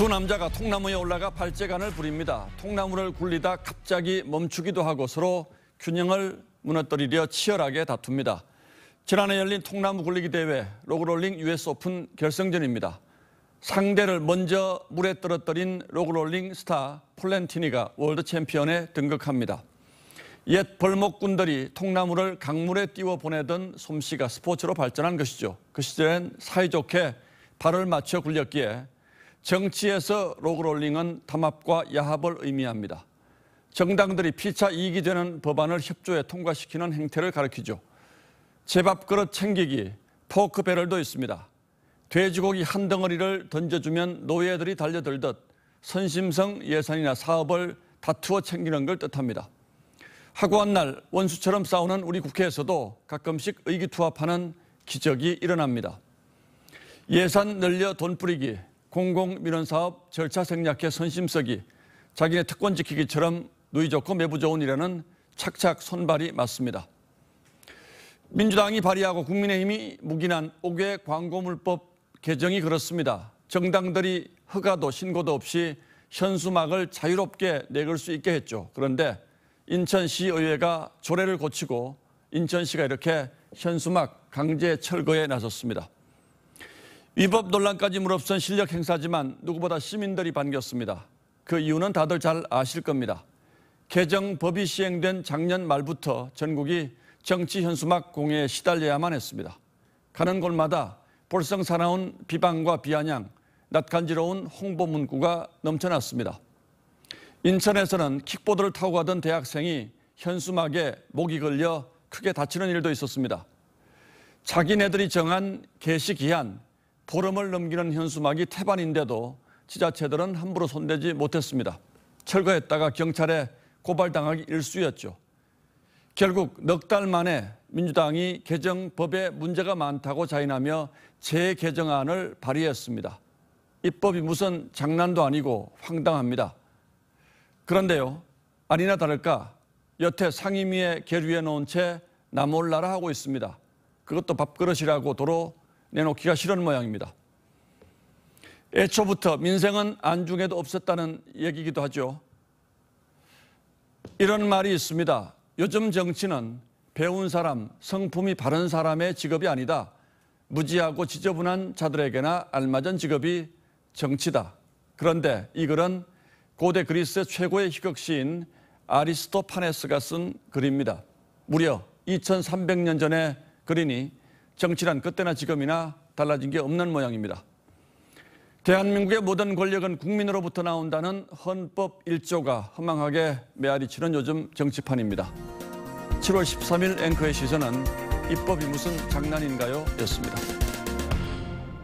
두 남자가 통나무에 올라가 발재간을 부립니다. 통나무를 굴리다 갑자기 멈추기도 하고 서로 균형을 무너뜨리려 치열하게 다툽니다. 지난해 열린 통나무 굴리기 대회 로그롤링 US 오픈 결승전입니다. 상대를 먼저 물에 떨어뜨린 로그롤링 스타 폴렌티니가 월드 챔피언에 등극합니다. 옛 벌목꾼들이 통나무를 강물에 띄워 보내던 솜씨가 스포츠로 발전한 것이죠. 그 시절엔 사이좋게 발을 맞춰 굴렸기에 정치에서 로그롤링은 담합과 야합을 의미합니다. 정당들이 피차 이익이 되는 법안을 협조해 통과시키는 행태를 가르키죠 제밥그릇 챙기기, 포크 배럴도 있습니다. 돼지고기 한 덩어리를 던져주면 노예들이 달려들듯 선심성 예산이나 사업을 다투어 챙기는 걸 뜻합니다. 하고한 날 원수처럼 싸우는 우리 국회에서도 가끔씩 의기투합하는 기적이 일어납니다. 예산 늘려 돈 뿌리기, 공공민원사업 절차 생략의 선심석이 자기네 특권 지키기처럼 누이 좋고 매부 좋은 일에는 착착 손발이 맞습니다. 민주당이 발의하고 국민의힘이 묵인한 옥외 광고물법 개정이 그렇습니다. 정당들이 허가도 신고도 없이 현수막을 자유롭게 내걸 수 있게 했죠. 그런데 인천시의회가 조례를 고치고 인천시가 이렇게 현수막 강제 철거에 나섰습니다. 위법 논란까지 무릅쓴 실력 행사지만 누구보다 시민들이 반겼습니다. 그 이유는 다들 잘 아실 겁니다. 개정 법이 시행된 작년 말부터 전국이 정치 현수막 공해에 시달려야만 했습니다. 가는 곳마다 볼썽사나운 비방과 비아냥, 낯간지러운 홍보 문구가 넘쳐났습니다. 인천에서는 킥보드를 타고 가던 대학생이 현수막에 목이 걸려 크게 다치는 일도 있었습니다. 자기네들이 정한 개시 기한, 보름을 넘기는 현수막이 태반인데도 지자체들은 함부로 손대지 못했습니다. 철거했다가 경찰에 고발당하기 일쑤였죠. 결국 넉 달 만에 민주당이 개정법에 문제가 많다고 자인하며 재개정안을 발의했습니다. 입법이 무슨 장난도 아니고 황당합니다. 그런데요, 아니나 다를까 여태 상임위에 계류해 놓은 채 나몰라라 하고 있습니다. 그것도 밥그릇이라고 도로 내놓기가 싫은 모양입니다. 애초부터 민생은 안중에도 없었다는 얘기기도 하죠. 이런 말이 있습니다. 요즘 정치는 배운 사람, 성품이 바른 사람의 직업이 아니다. 무지하고 지저분한 자들에게나 알맞은 직업이 정치다. 그런데 이 글은 고대 그리스 최고의 희극시인 아리스토파네스가 쓴 글입니다. 무려 2300년 전의 글이니 정치란 그때나 지금이나 달라진 게 없는 모양입니다. 대한민국의 모든 권력은 국민으로부터 나온다는 헌법 1조가 허망하게 메아리 치는 요즘 정치판입니다. 7월 13일 앵커의 시선은 입법이 무슨 장난인가요? 였습니다.